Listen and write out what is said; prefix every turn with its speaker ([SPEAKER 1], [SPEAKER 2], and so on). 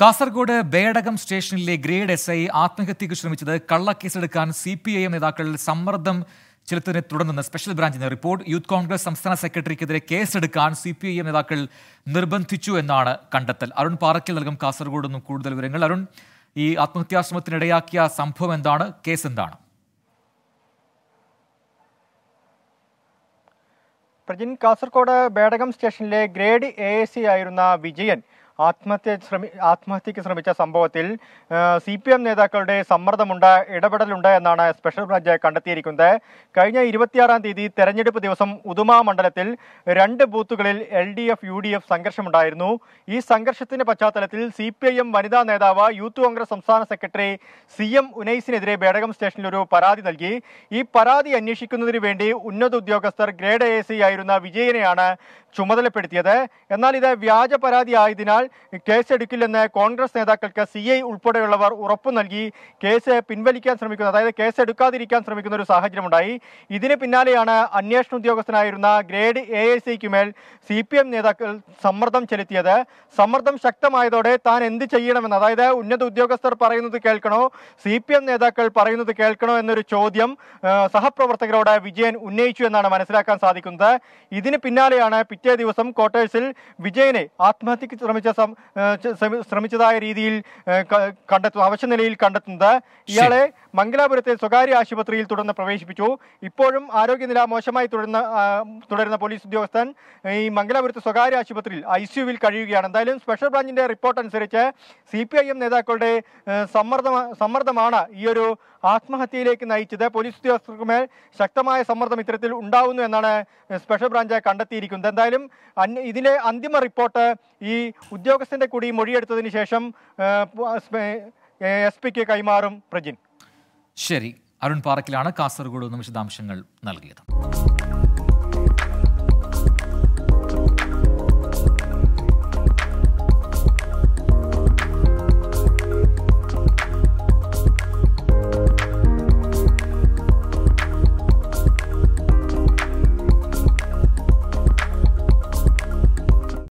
[SPEAKER 1] കാസർഗോഡ് ബേടകം സ്റ്റേഷനിലെ grade S I ആത്മഹത്യക്ക് ശ്രമിച്ചത് കള്ളക്കേസെടുക്കാൻ സി പി ഐ എം നേതാക്കൾ സമ്മർദ്ദം ചെലുത്തതിനെ തുടർന്നെന്ന് സ്പെഷ്യൽ ബ്രാഞ്ചിന്റെ റിപ്പോർട്ട് യൂത്ത് കോൺഗ്രസ് സംസ്ഥാന സെക്രട്ടറിക്കെതിരെ കേസെടുക്കാൻ സി പി ഐ എം നേതാക്കൾ നിർബന്ധിച്ചു എന്നാണ് കണ്ടെത്തൽ അരുൺ പാറയ്ക്കൽ നൽകും കാസർഗോഡ് നിന്നും കൂടുതൽ വിവരങ്ങൾ അരുൺ ഈ ആത്മഹത്യാശ്രമത്തിനിടയാക്കിയ സംഭവം എന്താണ് കേസ് എന്താണ് പ്രജിൻ
[SPEAKER 2] കാസർഗോഡ് ബേടകം സ്റ്റേഷനിലെ ഗ്രേഡ് എ ആയിരുന്ന വിജയൻ ആത്മഹത്യ ശ്രമി ആത്മഹത്യക്ക് ശ്രമിച്ച സംഭവത്തിൽ സി പി എം നേതാക്കളുടെ സമ്മർദ്ദമുണ്ട് ഇടപെടലുണ്ട് എന്നാണ് സ്പെഷ്യൽ ബ്രാഞ്ച് കണ്ടെത്തിയിരിക്കുന്നത് കഴിഞ്ഞ ഇരുപത്തിയാറാം തീയതി തെരഞ്ഞെടുപ്പ് ദിവസം ഉദുമ മണ്ഡലത്തിൽ രണ്ട് ബൂത്തുകളിൽ L D F U D F സംഘർഷമുണ്ടായിരുന്നു ഈ സംഘർഷത്തിന്റെ പശ്ചാത്തലത്തിൽ സി പി ഐ എം വനിതാ നേതാവ് യൂത്ത് കോൺഗ്രസ് സംസ്ഥാന സെക്രട്ടറി സി എം ഉനൈസിനെതിരെ ബേടകം സ്റ്റേഷനിൽ ഒരു പരാതി നൽകി ഈ പരാതി അന്വേഷിക്കുന്നതിന് വേണ്ടി ഉന്നത ഉദ്യോഗസ്ഥർ ഗ്രേഡ് എ സി ആയിരുന്ന വിജയനെയാണ് ചുമതലപ്പെടുത്തിയത് എന്നാൽ ഇത് വ്യാജ പരാതി ആയതിനാൽ കേസെടുക്കില്ലെന്ന് കോൺഗ്രസ് നേതാക്കൾക്ക് സി ഐ ഉൾപ്പെടെയുള്ളവർ ഉറപ്പു നൽകി കേസ് പിൻവലിക്കാൻ ശ്രമിക്കുന്ന അതായത് കേസ് എടുക്കാതിരിക്കാൻ ശ്രമിക്കുന്ന ഒരു സാഹചര്യമുണ്ടായി ഇതിന് പിന്നാലെയാണ് അന്വേഷണ ഉദ്യോഗസ്ഥനായിരുന്ന ഗ്രേഡ് എ ഐ സിക്ക് മേൽ സി പി എം നേതാക്കൾ സമ്മർദ്ദം ചെലുത്തിയത് സമ്മർദ്ദം ശക്തമായതോടെ താൻ എന്ത് ചെയ്യണമെന്ന് അതായത് ഉന്നത ഉദ്യോഗസ്ഥർ പറയുന്നത് കേൾക്കണോ സി പി എം നേതാക്കൾ പറയുന്നത് കേൾക്കണോ എന്നൊരു ചോദ്യം സഹപ്രവർത്തകരോട് വിജയൻ ഉന്നയിച്ചു എന്നാണ് മനസ്സിലാക്കാൻ സാധിക്കുന്നത് ഇതിന് പിന്നാലെയാണ് പിറ്റേ ദിവസം ക്വാർട്ടേഴ്സിൽ വിജയനെ ആത്മഹത്യക്ക് ശ്രമിച്ച ശ്രമിച്ചതായ രീതിയിൽ കണ്ടെത്തു അവശ്യ നിലയിൽ കണ്ടെത്തുന്നത് ഇയാളെ മംഗലാപുരത്തെ സ്വകാര്യ ആശുപത്രിയിൽ തുടർന്ന് പ്രവേശിപ്പിച്ചു ഇപ്പോഴും ആരോഗ്യനില മോശമായി തുടരുന്ന തുടരുന്ന പോലീസ് ഉദ്യോഗസ്ഥൻ ഈ മംഗലാപുരത്തെ സ്വകാര്യ ആശുപത്രിയിൽ ഐ സിയുവിൽ കഴിയുകയാണ് എന്തായാലും സ്പെഷ്യൽ ബ്രാഞ്ചിന്റെ റിപ്പോർട്ട് അനുസരിച്ച് സി പി ഐ എം നേതാക്കളുടെ സമ്മർദ്ദ സമ്മർദ്ദമാണ് ഈ ഒരു ആത്മഹത്യയിലേക്ക് നയിച്ചത് പോലീസ് ഉദ്യോഗസ്ഥർക്ക് മേൽ ശക്തമായ സമ്മർദ്ദം ഇത്തരത്തിൽ ഉണ്ടാവുന്നു എന്നാണ് സ്പെഷ്യൽ ബ്രാഞ്ച് കണ്ടെത്തിയിരിക്കുന്നത് എന്തായാലും ഇതിലെ അന്തിമ റിപ്പോർട്ട് ഈ ഉദ്യോഗസ്ഥന്റെ കൂടി മൊഴിയെടുത്തതിന് ശേഷം എസ് പിക്ക് കൈമാറും പ്രജിൻ
[SPEAKER 1] ശരി അരുൺ പാറക്കിലാണ് കാസർഗോഡ് നിന്നും വിശദാംശങ്ങൾ നൽകിയത്